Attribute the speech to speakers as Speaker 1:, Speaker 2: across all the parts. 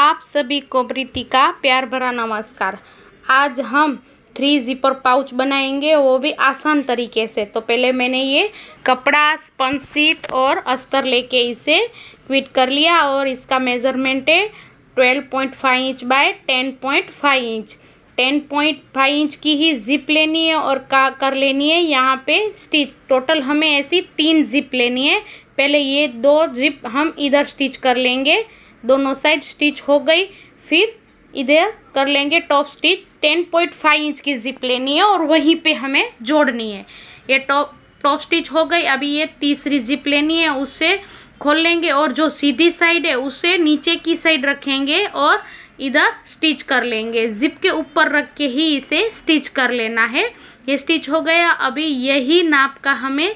Speaker 1: आप सभी को प्रीति का प्यार भरा नमस्कार आज हम थ्री जीपर पाउच बनाएंगे वो भी आसान तरीके से तो पहले मैंने ये कपड़ा स्पन सीट और अस्तर लेके इसे क्विट कर लिया और इसका मेज़रमेंट है twelve point five inch by ten point five inch ten point five inch की ही जिप लेनी है और का कर लेनी है यहाँ पे स्टिच टोटल हमें ऐसी तीन जिप लेनी है पहले ये दो जिप हम इधर स्टिच कर लेंगे दोनों साइड स्टिच हो गई फिर इधर कर लेंगे top stitch ten point five inch की जिप लेनी है और वहीं पे हमें जोड़नी है ये टॉप टॉप स्टिच हो गई अभी ये तीसरी जिप लेनी है उसे खोल लेंगे और जो सीधी साइड है उसे नीचे की साइड रखेंगे और इधर स्टिच कर लेंगे जिप के ऊपर रख के ही इसे स्टिच कर लेना है ये स्टिच हो गया अभी यही नाप का हमें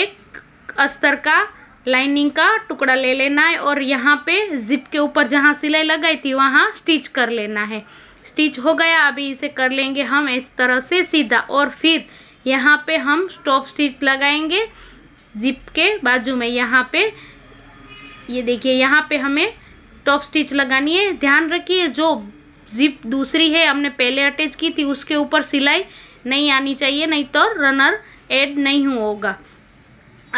Speaker 1: एक अस्तर का लाइनिंग का टुकड़ा ले लेना है और यहाँ पे जिप के ऊपर जहाँ सिलाई लगाई थी वहाँ स्टिच कर लेना है स्टिच हो गया अभी इसे कर लेंगे हम इस तरह से सीधा और फिर यहाँ पे हम स्टॉप स्टिच लगाएंगे जिप के बाजू में यहाँ पे ये यह देखिए यहाँ पे हमें टॉप स्टिच लगानी है ध्यान रखिए जो जिप दूसरी है हमने पहले अटैच की थी उसके ऊपर सिलाई नहीं आनी चाहिए नहीं तो रनर एड नहीं होगा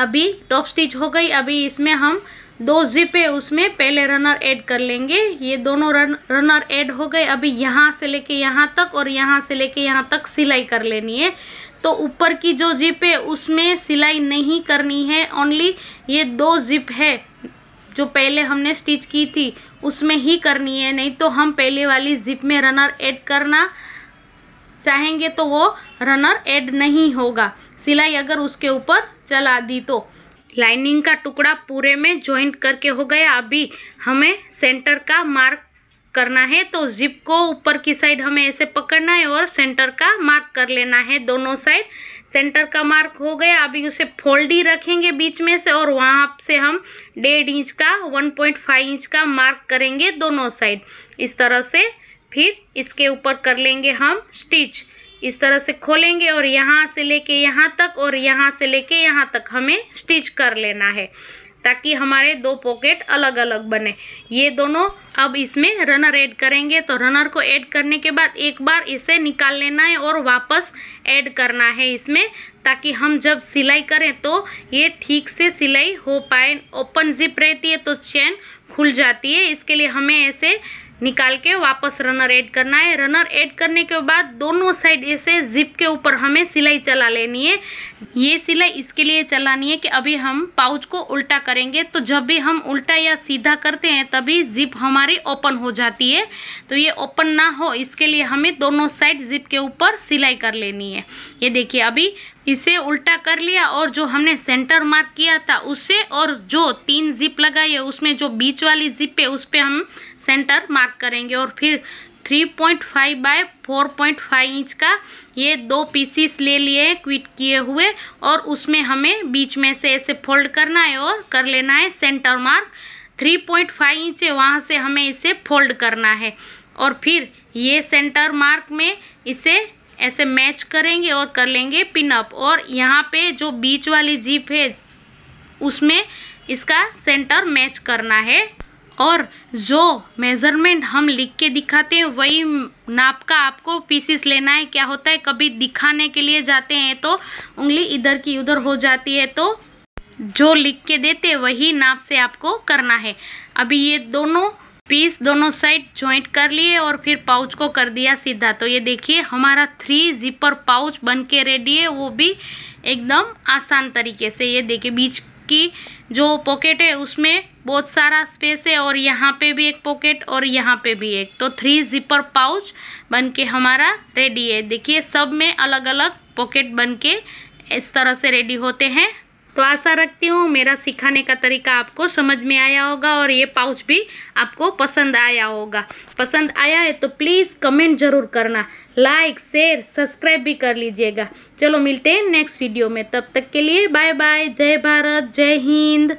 Speaker 1: अभी टॉप स्टिच हो गई अभी इसमें हम दो जिप है उसमें पहले रनर ऐड कर लेंगे ये दोनों रन रनर ऐड हो गए अभी यहाँ से लेके यहाँ तक और यहाँ से लेके यहाँ तक सिलाई कर लेनी है तो ऊपर की जो जिप है उसमें सिलाई नहीं करनी है ओनली ये दो जिप है जो पहले हमने स्टिच की थी उसमें ही करनी है नहीं तो हम पहले वाली जिप में रनर ऐड करना चाहेंगे तो वो रनर ऐड नहीं होगा सिलाई अगर उसके ऊपर चला दी तो लाइनिंग का टुकड़ा पूरे में जॉइंट करके हो गया अभी हमें सेंटर का मार्क करना है तो जिप को ऊपर की साइड हमें ऐसे पकड़ना है और सेंटर का मार्क कर लेना है दोनों साइड सेंटर का मार्क हो गया अभी उसे फोल्ड ही रखेंगे बीच में से और वहाँ से हम डेढ़ इंच का 1.5 इंच का मार्क करेंगे दोनों साइड इस तरह से फिर इसके ऊपर कर लेंगे हम स्टिच इस तरह से खोलेंगे और यहाँ से लेके यहाँ तक और यहाँ से लेके यहाँ तक हमें स्टिच कर लेना है ताकि हमारे दो पॉकेट अलग अलग बने ये दोनों अब इसमें रनर ऐड करेंगे तो रनर को ऐड करने के बाद एक बार इसे निकाल लेना है और वापस ऐड करना है इसमें ताकि हम जब सिलाई करें तो ये ठीक से सिलाई हो पाए ओपन जिप रहती है तो चैन खुल जाती है इसके लिए हमें ऐसे निकाल के वापस रनर ऐड करना है रनर ऐड करने के बाद दोनों साइड ऐसे जिप के ऊपर हमें सिलाई चला लेनी है ये सिलाई इसके लिए चलानी है कि अभी हम पाउच को उल्टा करेंगे तो जब भी हम उल्टा या सीधा करते हैं तभी जिप हमारी ओपन हो जाती है तो ये ओपन ना हो इसके लिए हमें दोनों साइड जिप के ऊपर सिलाई कर लेनी है ये देखिए अभी इसे उल्टा कर लिया और जो हमने सेंटर मार्क किया था उसे और जो तीन जिप लगाई है उसमें जो बीच वाली जिप है उस पर हम सेंटर मार्क करेंगे और फिर 3.5 बाय फाइव इंच का ये दो पीसीस ले लिए क्विट किए हुए और उसमें हमें बीच में से ऐसे फोल्ड करना है और कर लेना है सेंटर मार्क 3.5 इंच है वहाँ से हमें इसे फोल्ड करना है और फिर ये सेंटर मार्क में इसे ऐसे मैच करेंगे और कर लेंगे पिनअप और यहाँ पे जो बीच वाली जीप है उसमें इसका सेंटर मैच करना है और जो मेज़रमेंट हम लिख के दिखाते हैं वही नाप का आपको पीसीस लेना है क्या होता है कभी दिखाने के लिए जाते हैं तो उंगली इधर की उधर हो जाती है तो जो लिख के देते वही नाप से आपको करना है अभी ये दोनों पीस दोनों साइड ज्वाइंट कर लिए और फिर पाउच को कर दिया सीधा तो ये देखिए हमारा थ्री जिपर पाउच बन के रेडी है वो भी एकदम आसान तरीके से ये देखिए बीच की जो पॉकेट है उसमें बहुत सारा स्पेस है और यहाँ पे भी एक पॉकेट और यहाँ पे भी एक तो थ्री जिपर पाउच बन के हमारा रेडी है देखिए सब में अलग अलग पॉकेट बन के इस तरह से रेडी होते हैं तो आशा रखती हूँ मेरा सिखाने का तरीका आपको समझ में आया होगा और ये पाउच भी आपको पसंद आया होगा पसंद आया है तो प्लीज़ कमेंट ज़रूर करना लाइक शेयर सब्सक्राइब भी कर लीजिएगा चलो मिलते हैं नेक्स्ट वीडियो में तब तक के लिए बाय बाय जय भारत जय हिंद